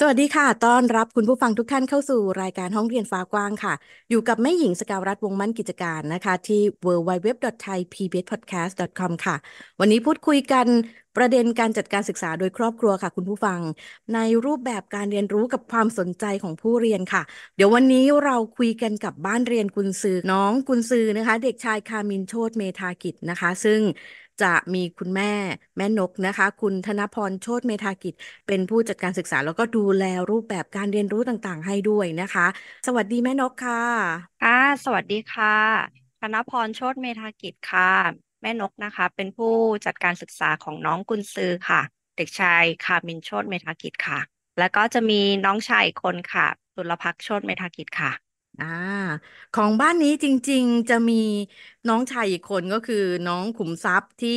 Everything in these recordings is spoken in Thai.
สวัสดีค่ะ ต้อนรับคุณผู้ฟังทุกท่านเข้าสู่รายการห้องเรียนฟ้ากว้างค่ะ อยู่กับแม่หญิงสกาวรัฐวงมั่นกิจการนะคะ ที่ www.thaipbspodcast.com ค่ะ วันนี้พูดคุยกันประเด็นการจัดการศึกษาโดยครอบครัวค่ะคุณผู้ฟัง ในรูปแบบการเรียนรู้กับความสนใจของผู้เรียนค่ะ เดี๋ยววันนี้เราคุยกันกับบ้านเรียนกุนซือน้องกุนซือนะคะเด็กชายคามินโชตเมธากิจนะคะ ซึ่งจะมีคุณแม่แม่นกนะคะ คุณธนพรโชตเมธากิจ เป็นผู้จัดการศึกษาแล้วก็ดูแลรูปแบบการเรียนรู้ต่างๆ ให้ด้วยนะคะ สวัสดีแม่นกค่ะค่ะ สวัสดีค่ะ ธนพรโชตเมธากิจค่ะ แม่นกนะคะ เป็นผู้จัดการศึกษาของน้องกุลซือค่ะ เด็กชายคามินโชตเมธากิจค่ะ แล้วก็จะมีน้องชายอีกคนค่ะ ตุลพักโชตเมธากิจค่ะอ่าของบ้านนี้จริงๆจะมีน้องชายอีกคนก็คือน้องขุมทรัพย์ที่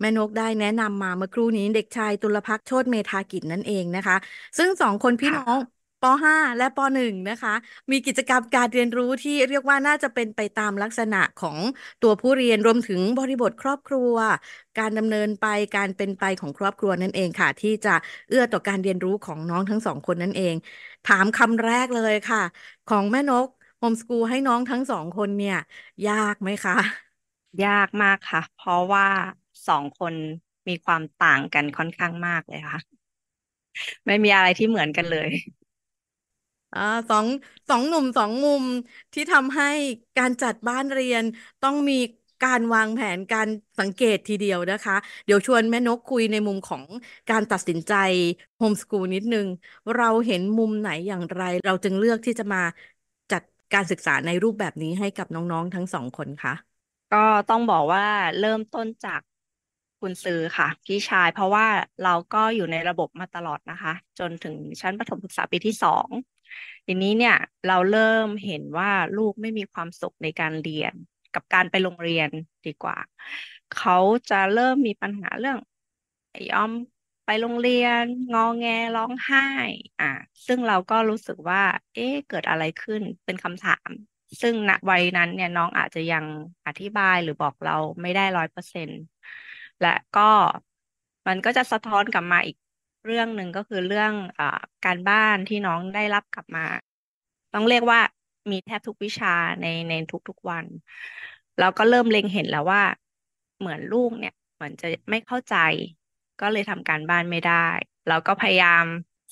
แม่นกได้แนะนำมาเมื่อครู่นี้ เด็กชายตุลภัก์โชติเมธากิจนั่นเองนะคะ ซึ่งสองคนพี่น้องป .5 และป .1 นะคะ มีกิจกรรมการเรียนรู้ที่เรียกว่าน่าจะเป็นไปตามลักษณะของตัวผู้เรียน รวมถึงบริบทครอบครัว การดำเนินไป การเป็นไปของครอบครัวนั่นเองค่ะ ที่จะเอื้อต่อการเรียนรู้ของน้องทั้งสองคนนั่นเอง ถามคำแรกเลยค่ะ ของแม่นกโฮมสกูลให้น้องทั้งสองคนเนี่ยยากไหมคะ ยากมากค่ะ เพราะว่าสองคนมีความต่างกันค่อนข้างมากเลยค่ะ ไม่มีอะไรที่เหมือนกันเลยอ่าสองสองหนุ่มสองมุมที่ทำให้การจัดบ้านเรียน ต้องมีการวางแผนการสังเกตทีเดียวนะคะ เดี๋ยวชวนแม่นกคุยในมุมของการตัดสินใจโฮมสกูลนิดนึงเราเห็นมุมไหนอย่างไร เราจึงเลือกที่จะมาจัดการศึกษาในรูปแบบนี้ให้กับน้องๆทั้งสองคนคะ ก็ต้องบอกว่าเริ่มต้นจากคุณซื้อค่ะ พี่ชายเพราะว่าเราก็อยู่ในระบบมาตลอดนะคะ จนถึงชั้นประถมศึกษาปีที่สองทีนี้เนี่ยเราเริ่มเห็นว่าลูกไม่มีความสุขในการเรียนกับการไปโรงเรียนดีกว่าเขาจะเริ่มมีปัญหาเรื่องยอมไปโรงเรียน งอแงร้องไห้ อ่ะซึ่งเราก็รู้สึกว่าเอ๊ะเกิดอะไรขึ้นเป็นคำถาม ซึ่งณวัยนั้นเนี่ยน้องอาจจะยังอธิบายหรือบอกเราไม่ได้ร้อยเปอร์เซ็นต์และก็มันก็จะสะท้อนกลับมาอีกเรื่องหนึ่งก็คือเรื่องอการบ้านที่น้องได้รับกลับมา ต้องเรียกว่ามีแทบทุกวิชาในในทุกๆวันเราก็เริ่มเล็งเห็นแล้วว่า เหมือนลูกเนี่ยเหมือนจะไม่เข้าใจ ก็เลยทำการบ้านไม่ได้ เราก็พยายาม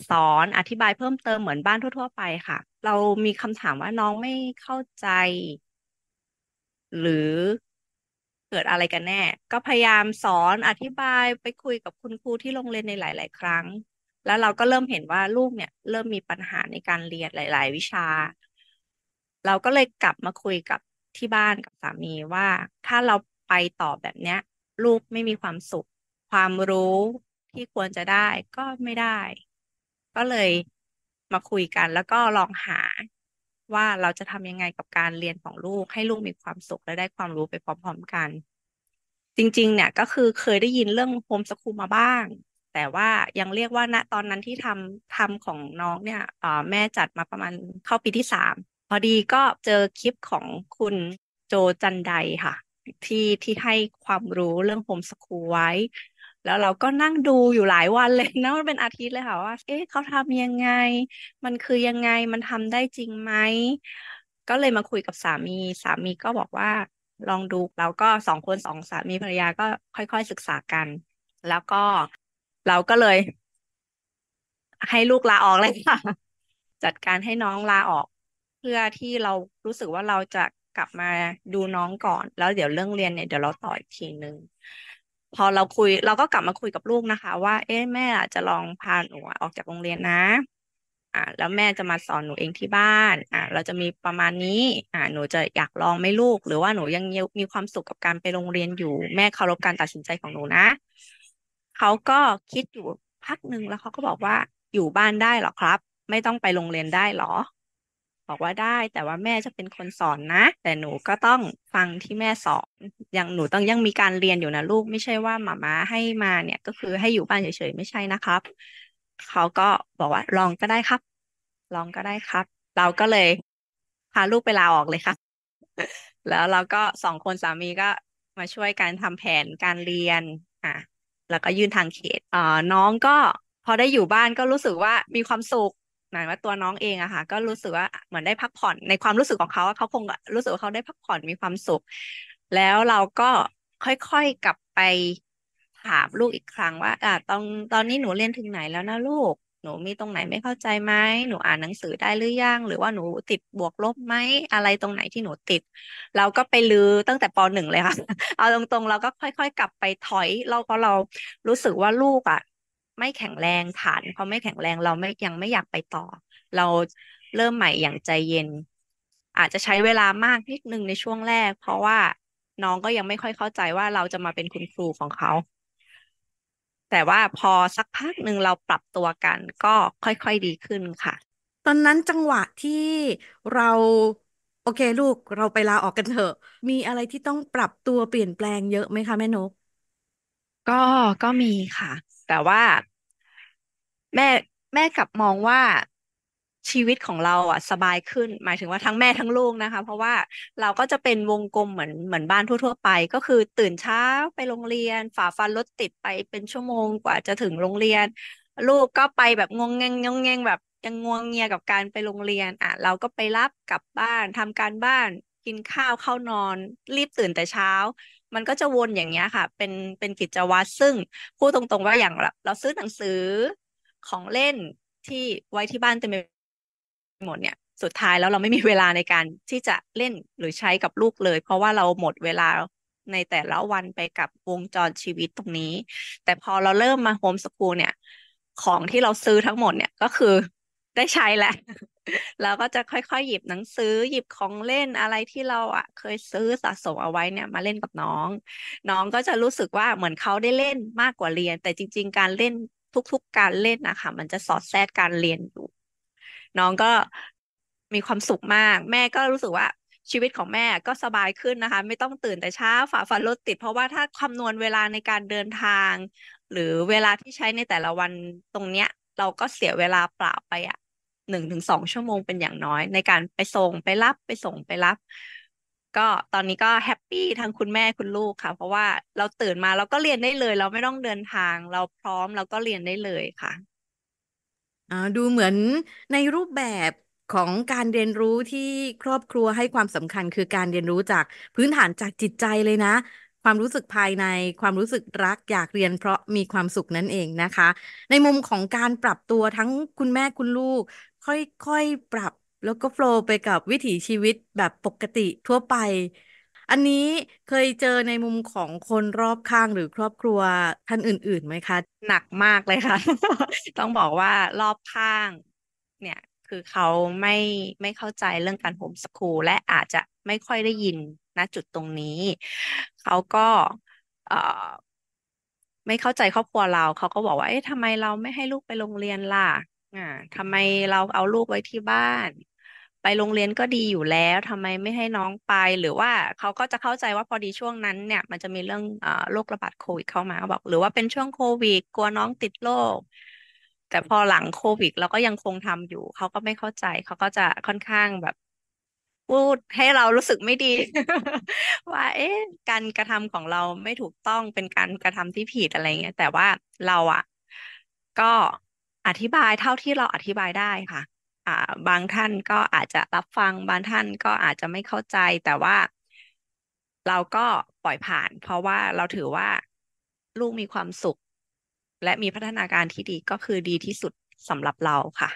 สอนอธิบายเพิ่มเติมเหมือนบ้านทั่วๆไปค่ะ เรามีคำถามว่าน้องไม่เข้าใจ หรือเกิดอะไรกันแน่ ก็พยายามสอน อธิบาย ไปคุยกับคุณครูที่โรงเรียนในหลาย ๆ ครั้ง แล้วเราก็เริ่มเห็นว่าลูกเนี่ย เริ่มมีปัญหาในการเรียนหลาย ๆ วิชา เราก็เลยกลับมาคุยกับที่บ้านกับสามีว่า ถ้าเราไปต่อแบบเนี้ย ลูกไม่มีความสุข ความรู้ที่ควรจะได้ก็ไม่ได้ ก็เลยมาคุยกันแล้วก็ลองหาว่าเราจะทำยังไงกับการเรียนของลูกให้ลูกมีความสุขและได้ความรู้ไปพร้อมๆกัน จริงๆเนี่ย ก็คือเคยได้ยินเรื่องโฮมสคูลมาบ้าง แต่ว่ายังเรียกว่าณตอนนั้นที่ทำทำของน้องเนี่ย แม่จัดมาประมาณเข้าปีที่สามพอดีก็เจอคลิปของคุณโจจันไดค่ะที่ที่ให้ความรู้เรื่องโฮมสคูลไว้แล้วเราก็นั่งดูอยู่หลายวันเลยนะมันเป็นอาทิตย์เลยค่ะว่า เอ๊ะเขาทำยังไง มันคือยังไง มันทำได้จริงไหม ก็เลยมาคุยกับสามีสามีก็บอกว่า ลองดูแล้วก็สองคนสองสามีภรรยาก็ค่อยๆ ศึกษากัน แล้วก็เราก็เลย ให้ลูกลาออกเลยค่ะจัดการให้น้องลาออก เพื่อที่เรารู้สึกว่าเราจะกลับมาดูน้องก่อน แล้วเดี๋ยวเรื่องเรียนเนี่ยเดี๋ยวเราต่ออีกทีนึงพอเราคุยเราก็กลับมาคุยกับลูกนะคะว่า เอ๊ะแม่อาจจะลองพาหนูออกจากโรงเรียนนะ อ่าแล้วแม่จะมาสอนหนูเองที่บ้านอ่าเราจะมีประมาณนี้ อ่าหนูจะอยากลองไหมลูก หรือว่าหนูยังมีความสุขกับการไปโรงเรียนอยู่แม่เคารพการตัดสินใจของหนูนะ เขาก็คิดอยู่พักหนึ่งแล้วเขาก็บอกว่าอยู่บ้านได้หรอครับ ไม่ต้องไปโรงเรียนได้หรอบอกว่าได้ แต่ว่าแม่จะเป็นคนสอนนะ แต่หนูก็ต้องฟังที่แม่สอนอยังหนูต้องยังมีการเรียนอยู่นะลูกไม่ใช่ว่าหมามาให้มาเนี่ย ก็คือให้อยู่บ้านเฉยๆ ไม่ใช่นะครับ เขาก็บอกว่า ลองก็ได้ครับ ลองก็ได้ครับ เราก็เลยพาลูกไปลาออกเลยค่ะแล้วเราก็สองคนสามีก็มาช่วยการทำแผนการเรียน อ่ะแล้วก็ยื่นทางเขตอ่าน้องก็ พอได้อยู่บ้านก็รู้สึกว่ามีความสุขหมายว่าตัวน้องเองอะค่ะก็รู้สึกว่าเหมือนได้พักผ่อนในความรู้สึกของเขาเขาคงรู้สึกว่าเขาได้พักผ่อนมีความสุข แล้วเราก็ค่อยๆกลับไปถามลูกอีกครั้งว่า อ่าตอนตอนนี้หนูเรียนถึงไหนแล้วนะลูก หนูมีตรงไหนไม่เข้าใจไหมหนูอ่านหนังสือได้หรือยังหรือว่าหนูติดบวกลบไหมอะไรตรงไหนที่หนูติด เราก็ไปลือตั้งแต่ปหนึ่งเลยค่ะ เอาตรงๆเราก็ค่อยๆกลับไปถอย เราเพราะเรารู้สึกว่าลูกอ่ะไม่แข็งแรงฐานเราไม่แข็งแรงเราไม่ยังไม่อยากไปต่อ เราเริ่มใหม่อย่างใจเย็น อาจจะใช้เวลามากนิดนึงในช่วงแรก เพราะว่าน้องก็ยังไม่ค่อยเข้าใจว่าเราจะมาเป็นคุณครูของเขา แต่ว่าพอสักพักหนึ่งเราปรับตัวกัน ก็ค่อยๆดีขึ้นค่ะ ตอนนั้นจังหวะที่เรา โอเคลูก เราไปลาออกกันเถอะ มีอะไรที่ต้องปรับตัวเปลี่ยนแปลงเยอะไหมคะแม่นก ก็ก็มีค่ะแต่ว่าแม่แม่กลับมองว่าชีวิตของเราอ่ะสบายขึ้นหมายถึงว่าทั้งแม่ทั้งลูกนะคะเพราะว่าเราก็จะเป็นวงกลมเหมือนเหมือนบ้านทั่วๆไป ก็คือตื่นเช้าไปโรงเรียนฝ่าฟันรถติดไปเป็นชั่วโมงกว่าจะถึงโรงเรียน ลูกก็ไปแบบงงเงงงงเงงแบบยังงวงเงียกับการไปโรงเรียนอ่ะเราก็ไปรับกลับบ้านทำการบ้านกินข้าวเข้านอน รีบตื่นแต่เช้ามันก็จะวนอย่างเงี้ยค่ะ เป็น เป็นกิจวัตรซึ่งพูดตรง ๆว่าอย่างเราซื้อหนังสือของเล่นที่ไว้ที่บ้านเต็มไปหมดเนี่ย สุดท้ายแล้วเราไม่มีเวลาในการที่จะเล่นหรือใช้กับลูกเลย เพราะว่าเราหมดเวลาในแต่ละวันไปกับวงจรชีวิตตรงนี้ แต่พอเราเริ่มมาโฮมสกูลเนี่ย ของที่เราซื้อทั้งหมดเนี่ยก็คือได้ใช้แล้วเราก็จะค่อยๆ หยิบหนังสือหยิบของเล่นอะไรที่เราอ่ะเคยซื้อสะสมเอาไว้เนี่ยมาเล่นกับน้อง น้องก็จะรู้สึกว่าเหมือนเขาได้เล่นมากกว่าเรียน แต่จริง ๆ การเล่นทุก ๆการเล่นนะคะ มันจะสอดแทรกการเรียนอยู่ น้องก็มีความสุขมาก แม่ก็รู้สึกว่าชีวิตของแม่ก็สบายขึ้นนะคะ ไม่ต้องตื่นแต่เช้าฝ่าฟันรถติด เพราะว่าถ้าคำนวณเวลาในการเดินทาง หรือเวลาที่ใช้ในแต่ละวันตรงเนี้ยเราก็เสียเวลาเปล่าไปอะหนึ่งถึงสองชั่วโมงเป็นอย่างน้อยในการไปส่งไปรับไปส่งไปรับ ก็ตอนนี้ก็แฮปปี้ทั้งคุณแม่คุณลูกค่ะ เพราะว่าเราตื่นมาเราก็เรียนได้เลยเราไม่ต้องเดินทาง เราพร้อมเราก็เรียนได้เลยค่ะอ่าดูเหมือนในรูปแบบของการเรียนรู้ที่ครอบครัวให้ความสำคัญคือการเรียนรู้จากพื้นฐานจากจิตใจเลยนะ ความรู้สึกภายในความรู้สึกรักอยากเรียนเพราะมีความสุขนั่นเองนะคะ ในมุมของการปรับตัวทั้งคุณแม่คุณลูกค่อยๆ ปรับแล้วก็โฟลว์ไปกับวิถีชีวิตแบบปกติทั่วไป อันนี้เคยเจอในมุมของคนรอบข้างหรือครอบครัวท่านอื่นๆ ไหมคะ หนักมากเลยค่ะ ต้องบอกว่ารอบข้าง เนี่ย คือเขาไม่ไม่เข้าใจเรื่องการโฮมสคูลและอาจจะไม่ค่อยได้ยินณจุดตรงนี้ เขาก็เอ่อไม่เข้าใจครอบครัวเราเขาก็บอกว่าเอ๊ะทำไมเราไม่ให้ลูกไปโรงเรียนล่ะอ่าทำไมเราเอาลูกไว้ที่บ้าน ไปโรงเรียนก็ดีอยู่แล้วทำไมไม่ให้น้องไปหรือว่าเขาก็จะเข้าใจว่าพอดีช่วงนั้นเนี่ย มันจะมีเรื่องอ่าโรคระบาดโควิดเข้ามาบอก หรือว่าเป็นช่วงโควิด กลัวน้องติดโรคแต่พอหลังโควิดเราก็ยังคงทำอยู่เขาก็ไม่เข้าใจเขาก็จะค่อนข้างแบบ พูดให้เรารู้สึกไม่ดี ว่าเอ๊ะ การกระทำของเราไม่ถูกต้องเป็นการกระทำที่ผิดอะไรเงี้ย แต่ว่าเราอะก็อธิบายเท่าที่เราอธิบายได้ค่ะอ่าบางท่านก็อาจจะรับฟังบางท่านก็อาจจะไม่เข้าใจแต่ว่า เราก็ปล่อยผ่าน เพราะว่าเราถือว่าลูกมีความสุข และมีพัฒนาการที่ดีก็คือดีที่สุดสำหรับเราค่ะ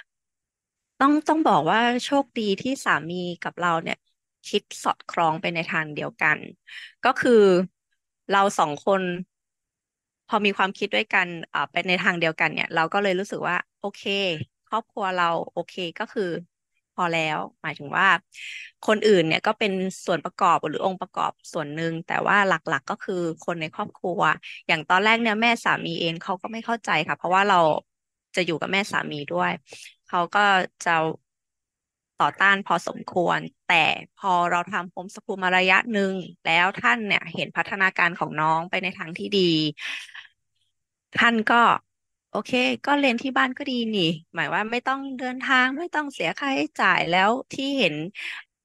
ต้องต้องบอกว่าโชคดีที่สามีกับเราเนี่ยคิดสอดคล้องไปในทางเดียวกัน ก็คือเราสองคนพอมีความคิดด้วยกันไปในทางเดียวกันเนี่ย เราก็เลยรู้สึกว่า โอเค ครอบครัวเราโอเคก็คือพอแล้วหมายถึงว่าคนอื่นเนี่ยก็เป็นส่วนประกอบหรือองค์ประกอบส่วนหนึ่งแต่ว่าหลักๆก็คือคนในครอบครัว อย่างตอนแรกเนี่ยแม่สามีเองเขาก็ไม่เข้าใจค่ะ เพราะว่าเราจะอยู่กับแม่สามีด้วยเขาก็จะต่อต้านพอสมควร แต่พอเราทำโฮมสกูลมาระยะหนึ่งแล้วท่านเนี่ยเห็นพัฒนาการของน้องไปในทางที่ดี ท่านก็ โอเค ก็เรียนที่บ้านก็ดีนี่ หมายว่าไม่ต้องเดินทาง ไม่ต้องเสียค่าใช้จ่าย แล้วที่เห็น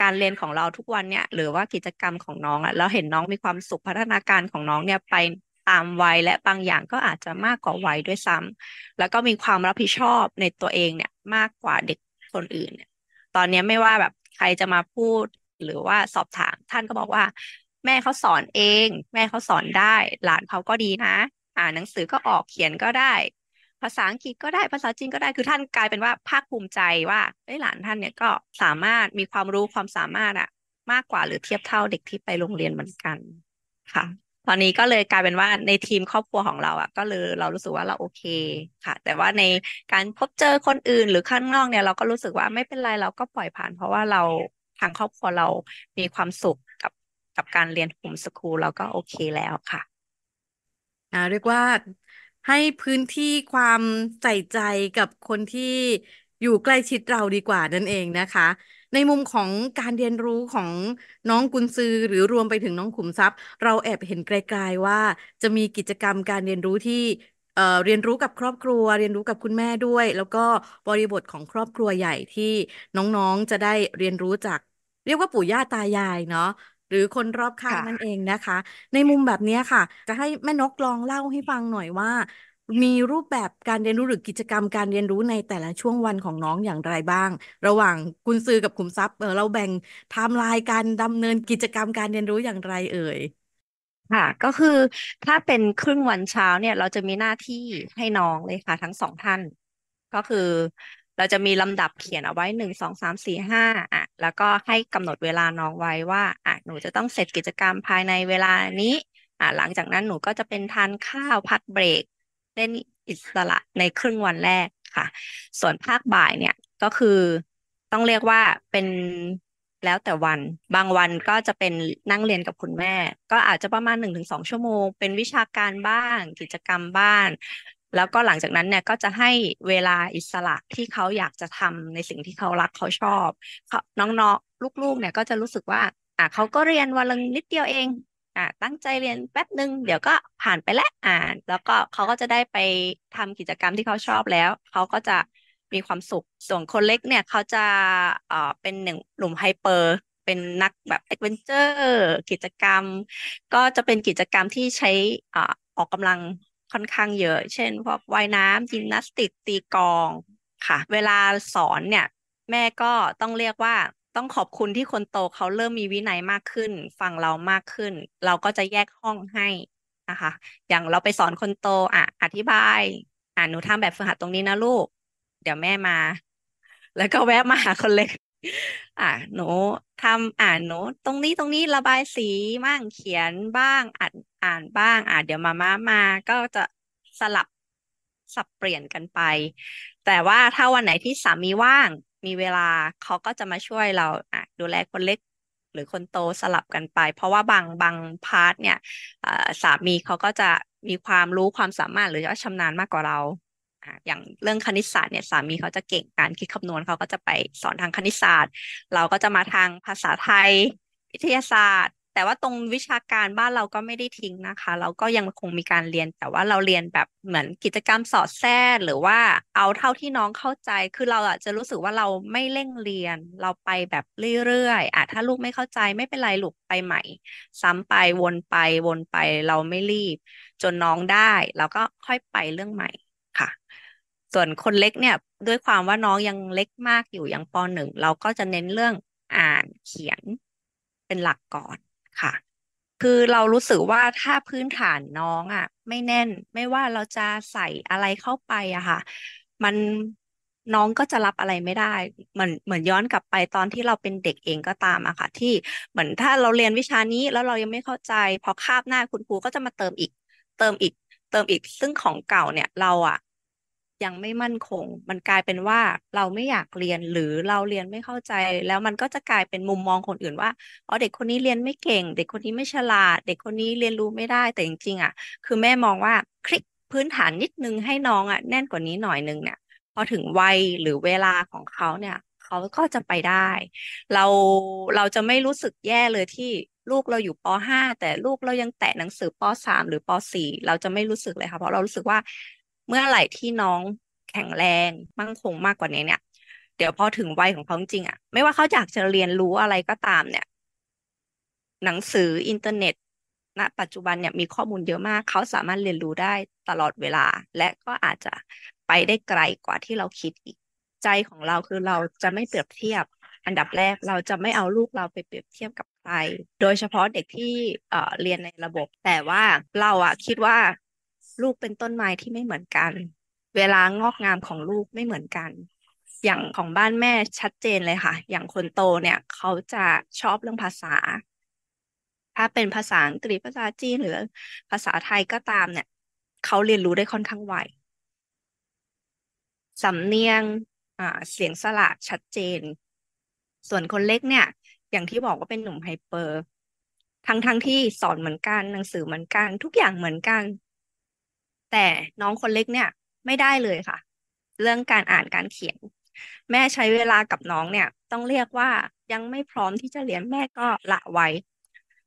การเรียนของเราทุกวันเนี่ย หรือว่ากิจกรรมของน้องอะแล้วเห็นน้องมีความสุข พัฒนาการของน้องเนี่ยไปตามวัยและบางอย่างก็อาจจะมากกว่าวัยด้วยซ้ำ แล้วก็มีความรับผิดชอบในตัวเองเนี่ยมากกว่าเด็กคนอื่นเนี่ยตอนนี้ไม่ว่าแบบใครจะมาพูดหรือว่าสอบถามท่านก็บอกว่าแม่เขาสอนเอง แม่เขาสอนได้หลานเขาก็ดีนะอ่านหนังสือก็ออกเขียนก็ได้ ภาษาอังกฤษก็ได้ภาษาจีนก็ได้คือท่านกลายเป็นว่าภาคภูมิใจว่าไอ้หลานท่านเนี่ยก็สามารถมีความรู้ความสามารถอะมากกว่าหรือเทียบเท่าเด็กที่ไปโรงเรียนเหมือนกันค่ะตอนนี้ก็เลยกลายเป็นว่าในทีมครอบครัวของเราอะ่ะก็เลยเรารู้สึกว่าเราโอเค ค่ะ แต่ว่าในการพบเจอคนอื่นหรือข้างนอกเนี่ย เราก็รู้สึกว่าไม่เป็นไร เราก็ปล่อยผ่าน เพราะว่าเราทางครอบครัวเรามีความสุขกับกับการเรียนโฮมสคูล เราก็โอเคแล้วค่ะอ่าเรียกว่าให้พื้นที่ความใส่ใจกับคนที่อยู่ใกล้ชิดเราดีกว่านั่นเองนะคะในมุมของการเรียนรู้ของน้องกุนซือหรือรวมไปถึงน้องขุมทรัพย์ เราแอบเห็นไกลๆว่าจะมีกิจกรรมการเรียนรู้ที่เรียนรู้กับครอบครัวเรียนรู้กับคุณแม่ด้วย แล้วก็บริบทของครอบครัวใหญ่ที่น้องๆจะได้เรียนรู้จาก เรียกว่าปู่ย่าตายายเนาะหรือคนรอบข้างนั่นเองนะคะ ในมุมแบบนี้ค่ะจะให้แม่นกลองเล่าให้ฟังหน่อยว่ามีรูปแบบการเรียนรู้หรือกิจกรรมการเรียนรู้ในแต่ละช่วงวันของน้องอย่างไรบ้าง ระหว่างกุณซือกับขุมทรัพย์เเราแบ่งไทม์ไลน์การดำเนินกิจกรรมการเรียนรู้อย่างไรเอ่ยค่ะ ก็คือถ้าเป็นครึ่งวันเช้าเนี่ย เราจะมีหน้าที่ให้น้องเลยค่ะทั้งสองท่าน ก็คือเราจะมีลำดับเขียนเอาไว้หนึ่งสองสามสี่ห้าอ่ะแล้วก็ให้กำหนดเวลาน้องไว้ว่าอ่ะหนูจะต้องเสร็จกิจกรรมภายในเวลานี้ อ่ะ หลังจากนั้นหนูก็จะเป็นทานข้าวพักเบรกเล่นอิสระในครึ่งวันแรกค่ะ ส่วนภาคบ่ายเนี่ยก็คือต้องเรียกว่าเป็นแล้วแต่วันบางวันก็จะเป็นนั่งเรียนกับคุณแม่ ก็อาจจะประมาณหนึ่งถึงสองชั่วโมง เป็นวิชาการบ้าง กิจกรรมบ้าน แล้วก็หลังจากนั้นเนี่ยก็จะให้เวลาอิสระที่เขาอยากจะทำในสิ่งที่เขารักเขาชอบน้องๆลูกๆเนี่ย ก็จะรู้สึกว่า อ่ะเขาก็เรียนวันละนิดเดียวเองอ่าตั้งใจเรียนแป๊บนึงเดี๋ยวก็ผ่านไปแล้วอ่านแล้วก็เขาก็จะได้ไปทำกิจกรรมที่เขาชอบแล้วเขาก็จะมีความสุขส่วนคนเล็กเนี่ยเขาจะเอ่อเป็นหนึ่งหลุ่มไฮเปอร์เป็นนักแบบแอดเวนเจอร์กิจกรรมก็จะเป็นกิจกรรมที่ใช้อ่าออกกำลังค่อนข้างเยอะ เช่นพวกว่ายน้ำยิมนาสติกตีกองค่ะเวลาสอนเนี่ยแม่ก็ต้องเรียกว่าต้องขอบคุณที่คนโตเขาเริ่มมีวินัยมากขึ้น ฟังเรามากขึ้น เราก็จะแยกห้องให้นะคะอย่างเราไปสอนคนโตอ่ะอธิบาย อ่ะหนูทำแบบฝึกหัดตรงนี้นะลูก เดี๋ยวแม่มา แล้วก็แวะมาหาคนเล็ก อ่ะหนูทำอ่านหนูตรงนี้ตรงนี้ระบายสีบ้างเขียนบ้าง อ่านอ่านบ้างอ่ะเดี๋ยวมาม่ามา ก็จะสลับสับเปลี่ยนกันไป แต่ว่าถ้าวันไหนที่สามีว่างมีเวลาเขาก็จะมาช่วยเราดูแลคนเล็ก หรือคนโตสลับกันไป เพราะว่าบางบางพาร์ทเนี่ยสามีเขาก็จะมีความรู้ความสามารถหรือว่าชำนาญมากกว่าเราอย่างเรื่องคณิตศาสตร์เนี่ยสามีเขาจะเก่งการคิดคำนวณเขาก็จะไปสอนทางคณิตศาสตร์ เราก็จะมาทางภาษาไทยวิทยาศาสตร์แต่ว่าตรงวิชาการบ้านเราก็ไม่ได้ทิ้งนะคะ เราก็ยังคงมีการเรียน แต่ว่าเราเรียนแบบเหมือนกิจกรรมสอดแทรกหรือว่าเอาเท่าที่น้องเข้าใจ คือเราอะจะรู้สึกว่าเราไม่เร่งเรียน เราไปแบบเรื่อยๆอะถ้าลูกไม่เข้าใจไม่เป็นไรลูกไปใหม่ ซ้ำไปวนไปวนไปเราไม่รีบ จนน้องได้ เราก็ค่อยไปเรื่องใหม่ค่ะ ส่วนคนเล็กเนี่ยด้วยความว่าน้องยังเล็กมากอยู่ยังปหนึ่งเราก็จะเน้นเรื่องอ่านเขียนเป็นหลักก่อนค่ะ คือเรารู้สึกว่าถ้าพื้นฐานน้องอะ่ะไม่แน่นไม่ว่าเราจะใส่อะไรเข้าไปอะค่ะ มันน้องก็จะรับอะไรไม่ได้เหมือนเหมือนย้อนกลับไปตอนที่เราเป็นเด็กเองก็ตามอะค่ะที่เหมือนถ้าเราเรียนวิชานี้แล้วเรายังไม่เข้าใจพอคาบหน้าคุณครูก็จะมาเติมอีก เติมอีก เติมอีกซึ่งของเก่าเนี่ยเราอะยังไม่มั่นคง มันกลายเป็นว่าเราไม่อยากเรียนหรือเราเรียนไม่เข้าใจแล้วมันก็จะกลายเป็นมุมมองคนอื่นว่าอ๋อเด็กคนนี้เรียนไม่เก่ง เด็กคนนี้ไม่ฉลาดเด็กคนนี้เรียนรู้ไม่ได้แต่จริงๆอ่ะ คือแม่มองว่าคลิกพื้นฐานนิดนึงให้น้องอ่ะแน่นกว่านี้หน่อยนึงเนี่ยพอถึงวัยหรือเวลาของเขาเนี่ยเขาก็จะไปได้ เราเราจะไม่รู้สึกแย่เลยที่ลูกเราอยู่ป .5 แต่ลูกเรายังแตะหนังสือป .3 หรือป .4 เราจะไม่รู้สึกเลยค่ะเพราะเรารู้สึกว่าเมื่อไหร่ที่น้องแข็งแรงมั่งคงมากกว่านี้เนี่ย เดี๋ยวพอถึงวัยของเขาจริงอะไม่ว่าเขาอยากจะเรียนรู้อะไรก็ตาม เนี่ย หนังสืออินเทอร์เน็ต ณ ปัจจุบันเนี่ยมีข้อมูลเยอะมากเขาสามารถเรียนรู้ได้ตลอดเวลา และก็อาจจะไปได้ไกลกว่าที่เราคิดอีก ใจของเราคือเราจะไม่เปรียบเทียบ อันดับแรกเราจะไม่เอาลูกเราไปเปรียบเทียบกับใคร โดยเฉพาะเด็กที่เเรียนในระบบ แต่ว่าเราอะคิดว่าลูกเป็นต้นไม้ที่ไม่เหมือนกัน เวลางอกงามของลูกไม่เหมือนกัน อย่างของบ้านแม่ชัดเจนเลยค่ะ อย่างคนโตเนี่ย เขาจะชอบเรื่องภาษา ถ้าเป็นภาษาอังกฤษภาษาจีนหรือภาษาไทยก็ตามเนี่ย เขาเรียนรู้ได้ค่อนข้างไว สำเนียงอ่าเสียงสระชัดเจน ส่วนคนเล็กเนี่ย อย่างที่บอกว่าเป็นหนุ่มไฮเปอร์ ทั้งทั้งที่สอนเหมือนกัน หนังสือเหมือนกัน ทุกอย่างเหมือนกันแต่น้องคนเล็กเนี่ยไม่ได้เลยค่ะ เรื่องการอ่านการเขียนแม่ใช้เวลากับน้องเนี่ย ต้องเรียกว่ายังไม่พร้อมที่จะเรียนแม่ก็ละไว้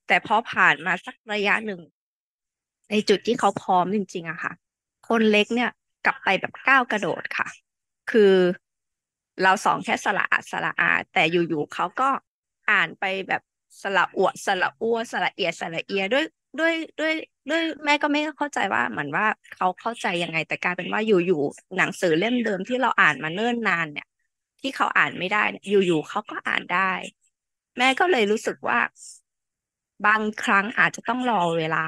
แต่พอผ่านมาสักระยะหนึ่ง ในจุดที่เขาพร้อมจริงๆอะค่ะคนเล็กเนี่ยกลับไปแบบก้าวกระโดดค่ะ คือเราสองแค่สระอาสระอาแต่อยู่ๆเขาก็อ่านไปแบบสระอวดสระอ้วสระเอียสระเอียด้วยด้วยด้วยื่องแม่ก็ไม่เข้าใจว่าเหมือนว่าเขาเข้าใจยังไง แต่กลายเป็นว่าอยู่ๆหนังสือเล่มเดิมที่เราอ่านมาเนิ่นนานเนี่ย ที่เขาอ่านไม่ได้อยู่ๆเขาก็อ่านได้ แม่ก็เลยรู้สึกว่าบางครั้งอาจจะต้องรอเวลา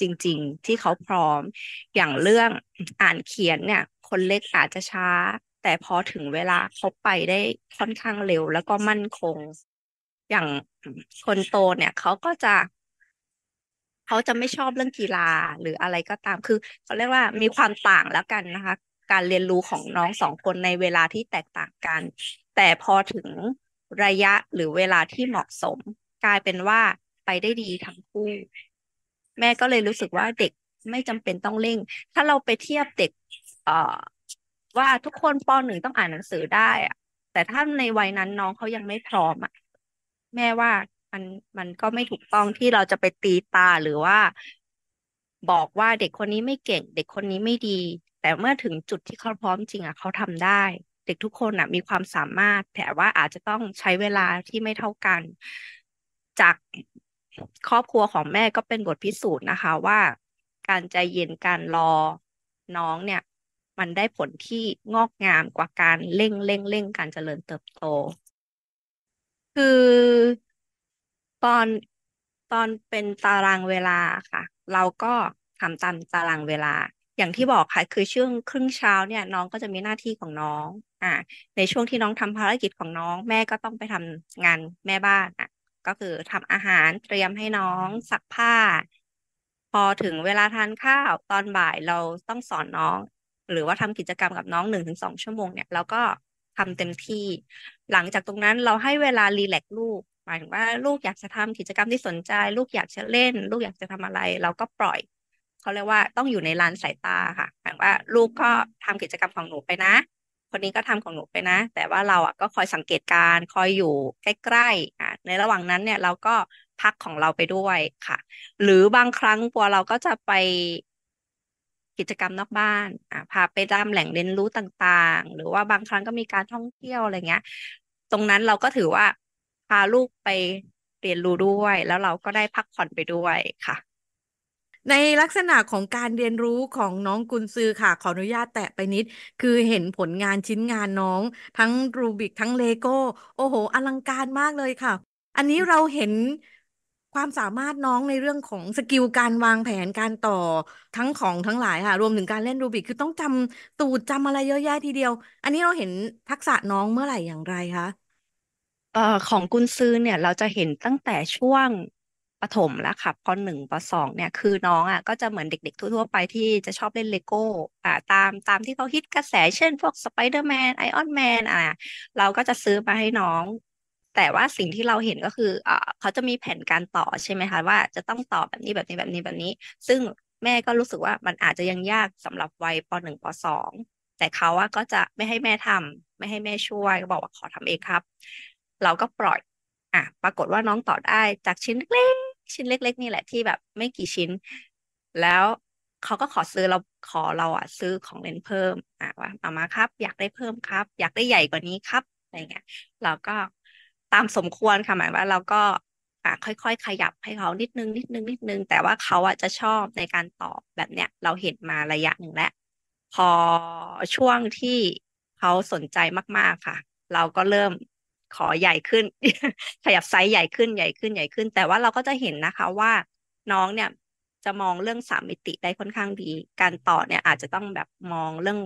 จริง ๆ ที่เขาพร้อม อย่างเรื่องอ่านเขียนเนี่ย คนเล็กอาจจะช้า แต่พอถึงเวลาเขาไปได้ค่อนข้างเร็ว แล้วก็มั่นคง อย่างคนโตเนี่ย เขาก็จะเขาจะไม่ชอบเรื่องกีฬาหรืออะไรก็ตาม คือเขาเรียกว่ามีความต่างแล้วกันนะคะ การเรียนรู้ของน้องสองคนในเวลาที่แตกต่างกัน แต่พอถึงระยะหรือเวลาที่เหมาะสม กลายเป็นว่าไปได้ดีทั้งคู่ แม่ก็เลยรู้สึกว่า เด็กไม่จำเป็นต้องเร่ง ถ้าเราไปเทียบเด็กเอ่อ ว่าทุกคนปหนึ่งต้องอ่านหนังสือได้อะแต่ถ้าในวัยนั้นน้องเขายังไม่พร้อมอะแม่ว่ามันมันก็ไม่ถูกต้องที่เราจะไปตีตาหรือว่า บอกว่าเด็กคนนี้ไม่เก่ง เด็กคนนี้ไม่ดี แต่เมื่อถึงจุดที่เขาพร้อมจริงอ่ะ เขาทำได้ เด็กทุกคนอ่ะ มีความสามารถแต่ว่าอาจจะต้องใช้เวลาที่ไม่เท่ากัน จากครอบครัวของแม่ก็เป็นบทพิสูจน์นะคะว่า การใจเย็นการรอน้องเนี่ย มันได้ผลที่งอกงามกว่าการเร่งเร่งเร่งการเจริญเติบโต คือตอนตอนเป็นตารางเวลาค่ะ เราก็ทำตามตารางเวลา อย่างที่บอกค่ะคือช่วงครึ่งเช้าเนี่ย น้องก็จะมีหน้าที่ของน้องอ่าในช่วงที่น้องทำภารกิจของน้องแม่ก็ต้องไปทำงานแม่บ้านอ่ะก็คือทำอาหารเตรียมให้น้องซักผ้า พอถึงเวลาทานข้าวตอนบ่ายเราต้องสอนน้อง หรือว่าทำกิจกรรมกับน้องหนึ่งถึงสองชั่วโมงเนี่ยเราก็ทำเต็มที่ หลังจากตรงนั้นเราให้เวลารีแลกลูกหมายถึงว่าลูกอยากจะทำกิจกรรมที่สนใจ ลูกอยากจะเล่นลูกอยากจะทำอะไร เราก็ปล่อยเขาเรียกว่าต้องอยู่ในลานสายตาค่ะหมายว่าลูกก็ทำกิจกรรมของหนูไปนะ คนนี้ก็ทำของหนูไปนะ แต่ว่าเราอ่ะก็คอยสังเกตการคอยอยู่ใกล้ๆอ่ะในระหว่างนั้นเนี่ยเราก็พักของเราไปด้วยค่ะ หรือบางครั้งปัวเราก็จะไปกิจกรรมนอกบ้านอ่ะพาไปตามแหล่งเรียนรู้ต่างๆ หรือว่าบางครั้งก็มีการท่องเที่ยวอะไรเงี้ย ตรงนั้นเราก็ถือว่าาลูกไปเรียนรู้ด้วย แล้วเราก็ได้พักผ่อนไปด้วยค่ะ ในลักษณะของการเรียนรู้ของน้องกุลซือค่ะขออนุญาตแตะไปนิดคือเห็นผลงานชิ้นงานน้องทั้งรูบิกทั้งเลโก้โอ้โหอลังการมากเลยค่ะ อันนี้เราเห็นความสามารถน้องในเรื่องของสกิลการวางแผนการต่อทั้งของทั้งหลาย ค่ะ รวมถึงการเล่นรูบิกคือต้องจำตูดจำอะไรเยอะแยะทีเดียว อันนี้เราเห็นทักษะน้องเมื่อไหร่อย่างไรคะเอ่อของกุนซือเนี่ยเราจะเห็นตั้งแต่ช่วงปถมแล้วค่ะปหนึ่งปสองเนี่ยคือน้องอ่ะก็จะเหมือนเด็กๆทั่วๆไปที่จะชอบเล่นเลโก้อ่าตามตามที่เขาฮิตกระแสเช่น พวกสไปเดอร์แมนไอออนแมนอ่าเราก็จะซื้อมาให้น้อง แต่ว่าสิ่งที่เราเห็นก็คืออ่าเขาจะมีแผนการต่อใช่ไหมคะว่าจะต้องต่อแบบนี้แบบนี้แบบนี้แบบนี้ ซึ่งแม่ก็รู้สึกว่ามันอาจจะยังยากสำหรับวัยปหนึ่งปสองแต่เขาอะก็จะไม่ให้แม่ทำ ไม่ให้แม่ช่วยก็บอกว่าขอทำเองครับเราก็ปล่อยอ่ะปรากฏว่าน้องต่อได้จากชิ้นเล็กชิ้นเล็ก ๆ นี่แหละที่แบบไม่กี่ชิ้น แล้วเขาก็ขอซื้อเราขอเราอ่ะ ซื้อของเล่นเพิ่มอ่ะว่าอามาครับ อยากได้เพิ่มครับ อยากได้ใหญ่กว่านี้ครับ อะไรเงี้ย เราก็ตามสมควรค่ะหมายว่าเราก็อ่ะค่อยๆขยับให้เขานิดนึงนิดนึงนิดนึง แต่ว่าเขาอ่ะจะชอบในการตอบแบบเนี้ย เราเห็นมาระยะหนึ่งแล้ว พอช่วงที่เขาสนใจมากๆค่ะ เราก็เริ่มขอใหญ่ขึ้น ขยับไซส์ใหญ่ขึ้นใหญ่ขึ้นใหญ่ขึ้น แต่ว่าเราก็จะเห็นนะคะว่า น้องเนี่ยจะมองเรื่องสามมิติได้ค่อนข้างดี การต่อเนี่ยอาจจะต้องแบบมองเรื่อง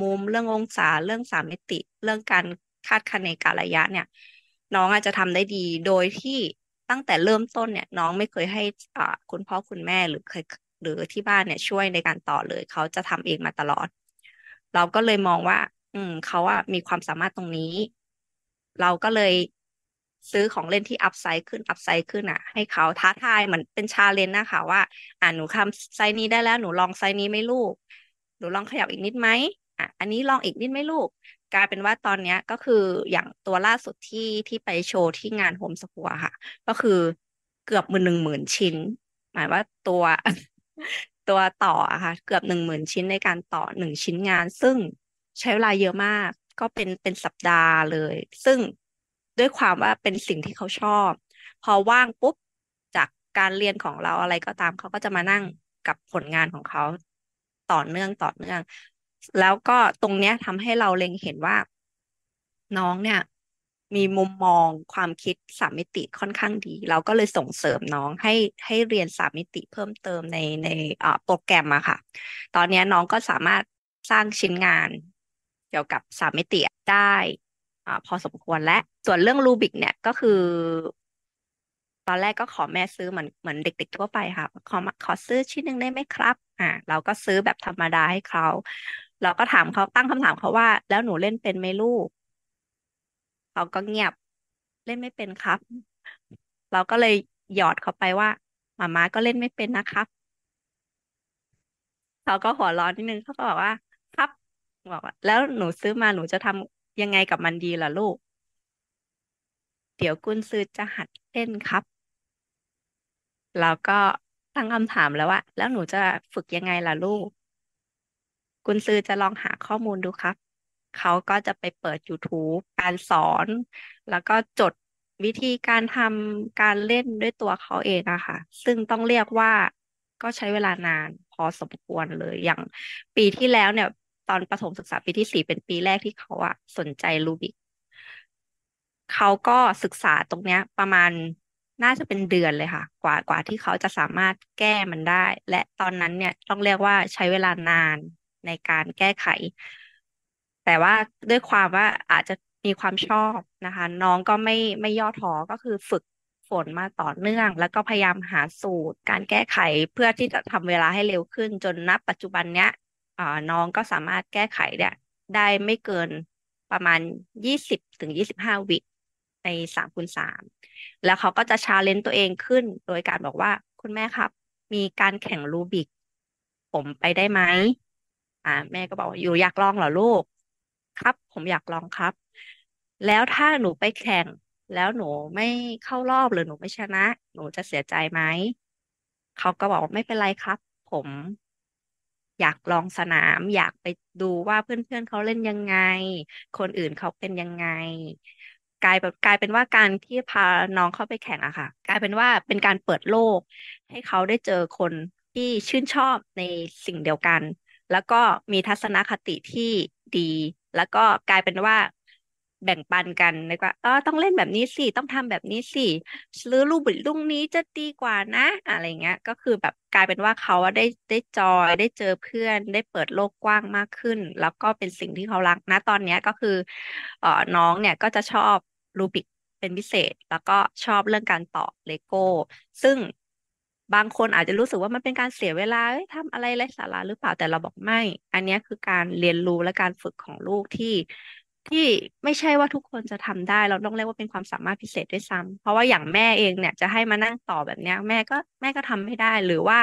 มุมเรื่ององศาเรื่องสามมิติ เรื่องการคาดคะเนการระยะเนี่ย น้องอาจจะทำได้ดีโดยที่ตั้งแต่เริ่มต้นเนี่ย น้องไม่เคยให้คุณพ่อคุณแม่หรือเคยหรือที่บ้านเนี่ยช่วยในการต่อเลยเขาจะทำเองมาตลอด เราก็เลยมองว่า อืมเขาอะมีความสามารถตรงนี้เราก็เลยซื้อของเล่นที่อัพไซด์ขึ้นอัพไซด์ขึ้นอ่ะ ให้เขาท้าทายเหมือนเป็นชาเลนจ์นะคะ ว่า อ่าหนูทำไซด์นี้ได้แล้ว หนูลองไซด์นี้ไม่ลูก หนูลองขยับอีกนิดไหมอ่ะอันนี้ลองอีกนิดไม่ลูกกลายเป็นว่าตอนเนี้ยก็คืออย่างตัวล่าสุดที่ที่ไปโชว์ที่งานโฮมสกัวค่ะก็คือเกือบมือหนึ่งหมื่นชิ้น หมายว่าตัวตัวต่ออะค่ะเกือบหนึ่งหมื่นชิ้นในการต่อหนึ่งชิ้นงาน ซึ่งใช้เวลาเยอะมากก็เป็นเป็นสัปดาห์เลย ซึ่งด้วยความว่าเป็นสิ่งที่เขาชอบ พอว่างปุ๊บจากการเรียนของเราอะไรก็ตาม เขาก็จะมานั่งกับผลงานของเขาต่อเนื่องต่อเนื่อง แล้วก็ตรงเนี้ยทำให้เราเล็งเห็นว่าน้องเนี่ย มีมุมมองความคิดสามมิติค่อนข้างดี เราก็เลยส่งเสริมน้องให้ให้เรียนสามมิติเพิ่มเติมในในโปรแกรมอะค่ะ ตอนนี้น้องก็สามารถสร้างชิ้นงานเกี่ยวกับสามมิติได้อพอสมควรและ ส่วนเรื่องรูบิกเนี่ย ก็คือ ตอนแรกก็ขอแม่ซื้อเหมือนเหมือนเด็กๆทั่วไปค่ะขอขอซื้อชิ้นหนึ่งได้ไหมครับ อ่าเราก็ซื้อแบบธรรมดาให้เขา เราก็ถามเขาตั้งคำถามเขาว่า แล้วหนูเล่นเป็นไหมลูกเขาก็เงียบเล่นไม่เป็นครับ เราก็เลยหยอดเขาไปว่าหมาม้าก็เล่นไม่เป็นนะครับเขาก็หัวร้อนนิดนึงเขาก็บอกว่าบอกว่า แล้วหนูซื้อมาหนูจะทำยังไงกับมันดีล่ะลูก เดี๋ยวกุนซื้อจะหัดเล่นครับ แล้วก็ ตั้งคำถามแล้วว่าแล้วหนูจะฝึกยังไงล่ะลูกกุนซื้อจะลองหาข้อมูลดูครับ เขาก็จะไปเปิด YouTube การสอน แล้วก็จดวิธีการทำการเล่นด้วยตัวเขาเองอะค่ะ ซึ่งต้องเรียกว่า ก็ใช้เวลานาน พอสมควรเลยอย่างปีที่แล้วเนี่ยตอนประถมศึกษาปีที่สี่เป็นปีแรกที่เขาอะสนใจรูบิก เขาก็ศึกษาตรงเนี้ยประมาณน่าจะเป็นเดือนเลยค่ะ กว่ากว่าที่เขาจะสามารถแก้มันได้ และตอนนั้นเนี่ยต้องเรียกว่าใช้เวลานานในการแก้ไข แต่ว่าด้วยความว่าอาจจะมีความชอบนะคะ น้องก็ไม่ไม่ย่อท้อก็คือฝึกฝนมาต่อเนื่อง แล้วก็พยายามหาสูตร การแก้ไขเพื่อที่จะทำเวลาให้เร็วขึ้น จนณปัจจุบันเนี้ยน้องก็สามารถแก้ไขเนี่ยได้ไม่เกินประมาณ 20ถึง25วิใน3คูณ3แล้วเขาก็จะชาเลนจ์ตัวเองขึ้น โดยการบอกว่าคุณแม่ครับ มีการแข่งรูบิก ผมไปได้ไหม อ่า แม่ก็บอกอยู่อยากลองเหรอลูก ครับผมอยากลองครับ แล้วถ้าหนูไปแข่งแล้วหนูไม่เข้ารอบหรือหนูไม่ชนะ หนูจะเสียใจไหม เขาก็บอกไม่เป็นไรครับ ผมอยากลองสนาม อยากไปดูว่าเพื่อนๆเขาเล่นยังไงคนอื่นเขาเป็นยังไง กลายแบบกลายเป็นว่าการที่พาน้องเข้าไปแข่งอะค่ะกลายเป็นว่าเป็นการเปิดโลก ให้เขาได้เจอคนที่ชื่นชอบในสิ่งเดียวกัน แล้วก็มีทัศนคติที่ดี แล้วก็กลายเป็นว่าแบ่งปันกันแล้วก็อ๋อต้องเล่นแบบนี้สิต้องทำแบบนี้สิซื้อลูปบิ่ลนี้จะดีกว่านะ อะไรเงี้ยก็คือแบบกลายเป็นว่าเขาได้ได้จอยได้เจอเพื่อน ได้เปิดโลกกว้างมากขึ้น แล้วก็เป็นสิ่งที่เขารักนะตอนเนี้ยก็คือ เออน้องเนี่ยก็จะชอบรูบิกเป็นพิเศษ แล้วก็ชอบเรื่องการต่อเลโก้ซึ่งบางคนอาจจะรู้สึกว่ามันเป็นการเสียเวลาทำอะไรไร้สาระหรือเปล่าแต่เราบอกไม่อันนี้คือการเรียนรู้และการฝึกของลูกที่ที่ไม่ใช่ว่าทุกคนจะทำได้ เราต้องเรียกว่าเป็นความสามารถพิเศษด้วยซ้ำเพราะว่าอย่างแม่เองเนี่ยจะให้มานั่งต่อแบบเนี้ย แม่ก็แม่ก็ทำไม่ได้ หรือว่า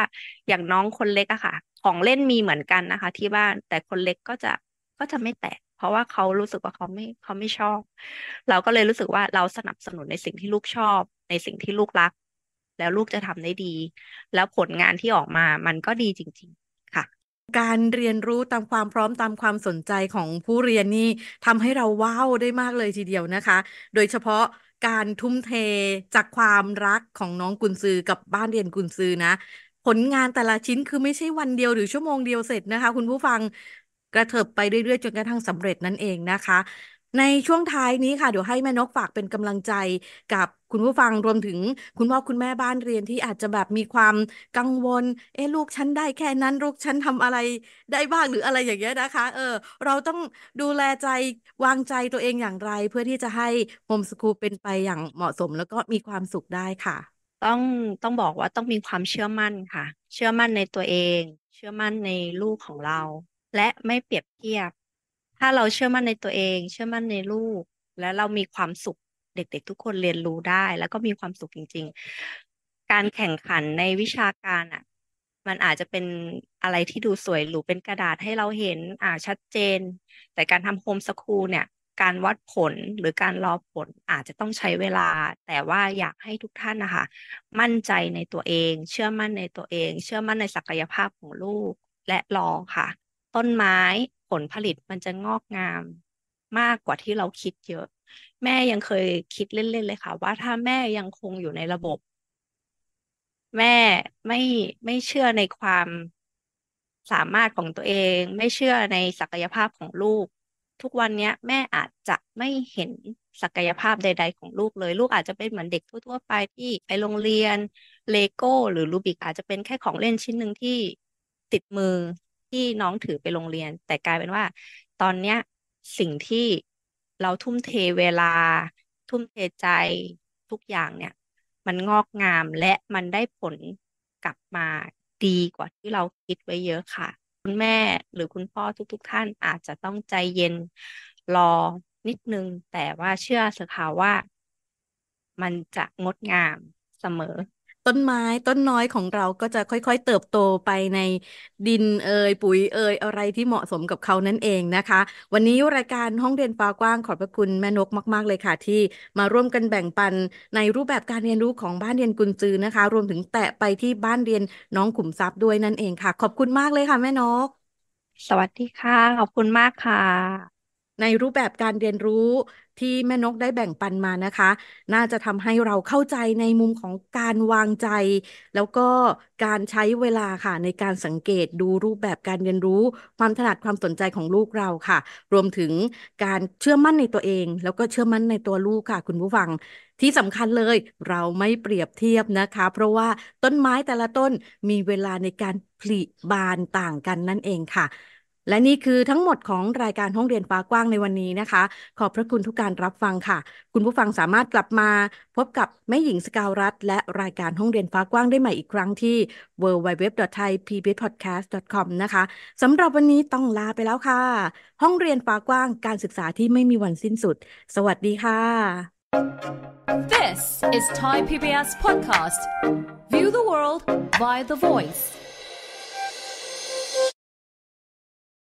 อย่างน้องคนเล็กอะค่ะ ของเล่นมีเหมือนกันนะคะ ที่บ้านแต่คนเล็กก็จะก็จะไม่แตะเพราะว่าเขารู้สึกว่าเขาไม่เขาไม่ชอบ เราก็เลยรู้สึกว่าเราสนับสนุนในสิ่งที่ลูกชอบ ในสิ่งที่ลูกรัก แล้วลูกจะทำได้ดี แล้วผลงานที่ออกมามันก็ดีจริง ๆ ค่ะการเรียนรู้ตามความพร้อมตามความสนใจของผู้เรียนนี่ทำให้เราว้าวได้มากเลยทีเดียวนะคะ โดยเฉพาะการทุ่มเทจากความรักของน้องกุนซือกับบ้านเรียนกุนซือนะผลงานแต่ละชิ้นคือไม่ใช่วันเดียวหรือชั่วโมงเดียวเสร็จนะคะคุณผู้ฟังกระเถิบไปเรื่อยๆ จนกระทั่งสำเร็จนั่นเองนะคะในช่วงท้ายนี้ค่ะเดี๋ยวให้แม่นกฝากเป็นกำลังใจกับคุณผู้ฟังรวมถึง คุณพ่อคุณแม่บ้านเรียนที่อาจจะแบบมีความกังวล เอ๊ะลูกฉันได้แค่นั้นลูกฉันทำอะไร ได้บ้างหรืออะไรอย่างเงี้ยนะคะ เออ เราต้องดูแลใจวางใจตัวเองอย่างไร เพื่อที่จะให้โฮมสกูลเป็นไปอย่างเหมาะสม แล้วก็มีความสุขได้ค่ะ ต้องต้องบอกว่าต้องมีความเชื่อมั่นค่ะ เชื่อมั่นในตัวเอง เชื่อมั่นในลูกของเรา และไม่เปรียบเทียบถ้าเราเชื่อมั่นในตัวเอง เชื่อมั่นในลูก แล้วเรามีความสุขเด็กๆทุกคนเรียนรู้ได้ แล้วก็มีความสุขจริง ๆ การแข่งขันในวิชาการอ่ะ มันอาจจะเป็นอะไรที่ดูสวย หรูเป็นกระดาษให้เราเห็นอ่าชัดเจน แต่การทำโฮมสคูลเนี่ย การวัดผลหรือการรอผลอาจจะต้องใช้เวลา แต่ว่าอยากให้ทุกท่านนะคะ มั่นใจในตัวเอง เชื่อมั่นในตัวเอง เชื่อมั่นในศักยภาพของลูกและรอค่ะ ต้นไม้ลผลิตมันจะงอกงามมากกว่าที่เราคิดเยอะ แม่ยังเคยคิดเล่นๆเลยค่ะ ว่าถ้าแม่ยังคงอยู่ในระบบ แม่ไม่ไม่เชื่อในความสามารถของตัวเอง ไม่เชื่อในศักยภาพของลูกทุกวันนี้แม่อาจจะไม่เห็นศักยภาพใด ๆ ของลูกเลยลูกอาจจะเป็นเหมือนเด็กทั่ว ๆ ไปที่ไปโรงเรียนเลโก้ หรือลูบิกอาจจะเป็นแค่ของเล่นชิ้นหนึ่งที่ติดมือที่น้องถือไปโรงเรียนแต่กลายเป็นว่า ตอนเนี้ยสิ่งที่เราทุ่มเทเวลา ทุ่มเทใจทุกอย่างเนี่ย มันงอกงามและมันได้ผลกลับมาดีกว่าที่เราคิดไว้เยอะค่ะ คุณแม่หรือคุณพ่อทุก ๆ ท่านอาจจะต้องใจเย็นรอนิดนึง แต่ว่าเชื่อัสค่ะว่ามันจะงดงามเสมอต้นไม้ ต้นน้อยของเราก็จะค่อยๆ เติบโตไปในดินเอยปุ๋ยเอยอะไรที่เหมาะสมกับเขานั่นเองนะคะ วันนี้รายการห้องเรียนฟ้ากว้างขอบพระคุณแม่นกมากๆเลยค่ะ ที่มาร่วมกันแบ่งปันในรูปแบบการเรียนรู้ของบ้านเรียนกุญจือนะคะ รวมถึงแตะไปที่บ้านเรียนน้องขุมทรัพย์ด้วยนั่นเองค่ะ ขอบคุณมากเลยค่ะ แม่นกสวัสดีค่ะ ขอบคุณมากค่ะ ในรูปแบบการเรียนรู้ที่แม่นกได้แบ่งปันมานะคะ น่าจะทำให้เราเข้าใจในมุมของการวางใจ แล้วก็การใช้เวลาค่ะในการสังเกตดูรูปแบบการเรียนรู้ ความถนัดความสนใจของลูกเราค่ะ รวมถึงการเชื่อมั่นในตัวเอง แล้วก็เชื่อมั่นในตัวลูกค่ะคุณผู้ฟัง ที่สำคัญเลยเราไม่เปรียบเทียบนะคะ เพราะว่าต้นไม้แต่ละต้นมีเวลาในการผลิบานต่างกันนั่นเองค่ะและนี่คือทั้งหมดของรายการห้องเรียนฟ้ากว้างในวันนี้นะคะ ขอบพระคุณทุกการรับฟังค่ะ คุณผู้ฟังสามารถกลับมาพบกับแม่หญิงสกาวรัฐและรายการห้องเรียนฟ้ากว้างได้ใหม่อีกครั้งที่ w w w t h a i p b p o d c a s t c o m นะคะสำหรับวันนี้ต้องลาไปแล้วค่ะ ห้องเรียนฟ้ากว้างการศึกษาที่ไม่มีวันสิ้นสุด สวัสดีค่ะ This is Thai PBS podcast View the world by the voice